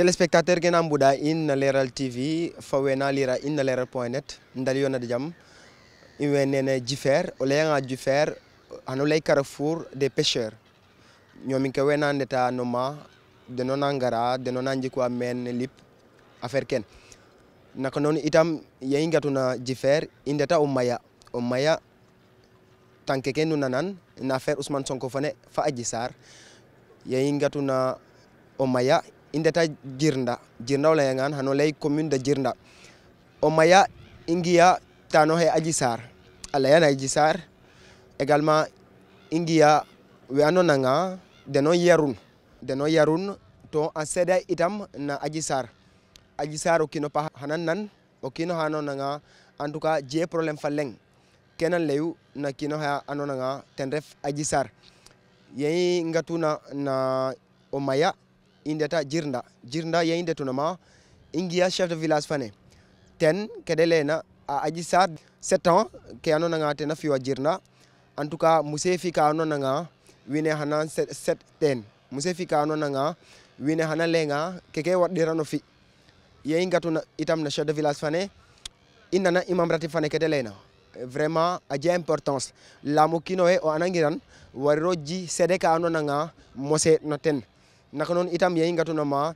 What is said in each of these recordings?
téléspectateur gena in na leral tv fawena lira na leral point net ndali yonade jaam in way jifer jifere o jifer anu hano ley carrefour des pêcheurs ñomin ke wena ndeta no ma de ngara denona jikwa men lip affaire ken naka noon itam yeyi jifer, indeta i ndeta tanke ke nuna nan na fer usman Sonko fane fa aji sar ya inga tuna omaya indeta jirnda jirnda wala yangan hano lay commune de jirnda Omaya ingia ingiya tano he aji sar ala yana aji sar également ingiya we anona nga deno yarun deno yarun to a seda itam na aji sar aji sar o kino pa hanan nan o kino hano nga en tout cas je problème fa leng kenan leu na kino ha anona nga tenref ajisar yayi ngatuna na omaya indeta jirnda jirnda yai ndetuna ma ingia chef de village fane ten kedele na a ajisar 7 ans ke anona nga tena fiwa jirnda en tout cas musé fi ka anona nga wine hana 7 ten musé fi ka anona nga wine hana lenga keke wadirano fi yayi ngatuna itam na chef de village fane inana imam ratifane fane kedele vraiment a importance laamu kiin oxe o anangiran wariro ji seɗe ka mose no ten naka itam ye i ngatuna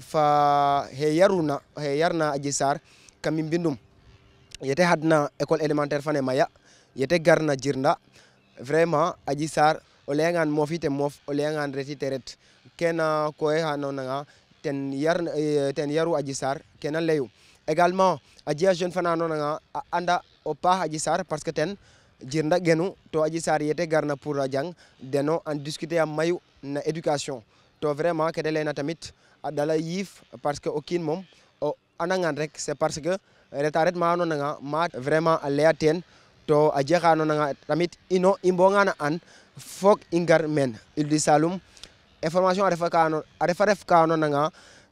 fa he yaruna he yarna Adji Sarr kam i mbindum yete xadna école élémentaire fane maya yete garna jirnda vraiment Adji Sarr o layangan moofi te moof o layangan reti te ret kena koy xa ten yaru Adji sar kena layu également aji jeune fana ando anda o pa aji sar parce que ten jirnda genu to aji sar yete garna pour jang deno en discuter a mayu na éducation to vraiment que delena tamit a dala yiif parce que o mom o andangan rek c'est parce que retaret ma ma vraiment a leaten to a jexa ando tamit ino imbonga na an fok ingar men men di salum information a refa ka ando a refa ref ka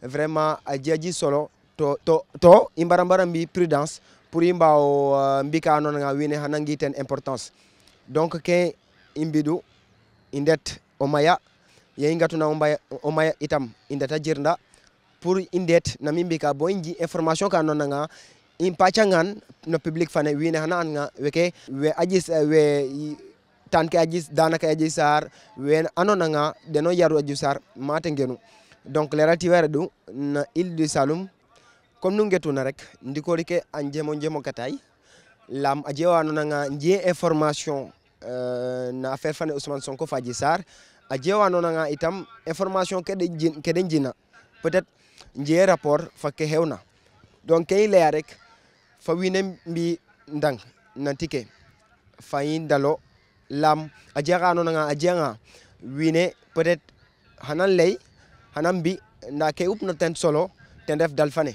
vraiment a solo to to to imbaran mbara bi mbi prudence pour o mbaw uh, mbika noon wine hana ten importance donc ke imbidu indet i o maya ye i ngatuna o maya itam indeta jirnda pour indet na bo i information ka non nga im pachangan no public fane wine hana an nga weke we ajis uh, we tanke ajis danaka ajis sar we anona nga deno yaru ajis sar matengenu, donc les wera du na ile du salum comme nu ngetuna rek ndiko ke an jemo jemo katay lam a jewa nga je information e euh na affaire fane Ousmane Sonko faji sar a jewa nga itam information e ke de jin ke de jina peut-être je e rapport fa ke hewna donc kay le rek fa wine mbi ndang na nantike fayin dalo lam a jega nga a jenga wine peut-être hanan lay hanan bi nda ke upno ten solo ten def dalfane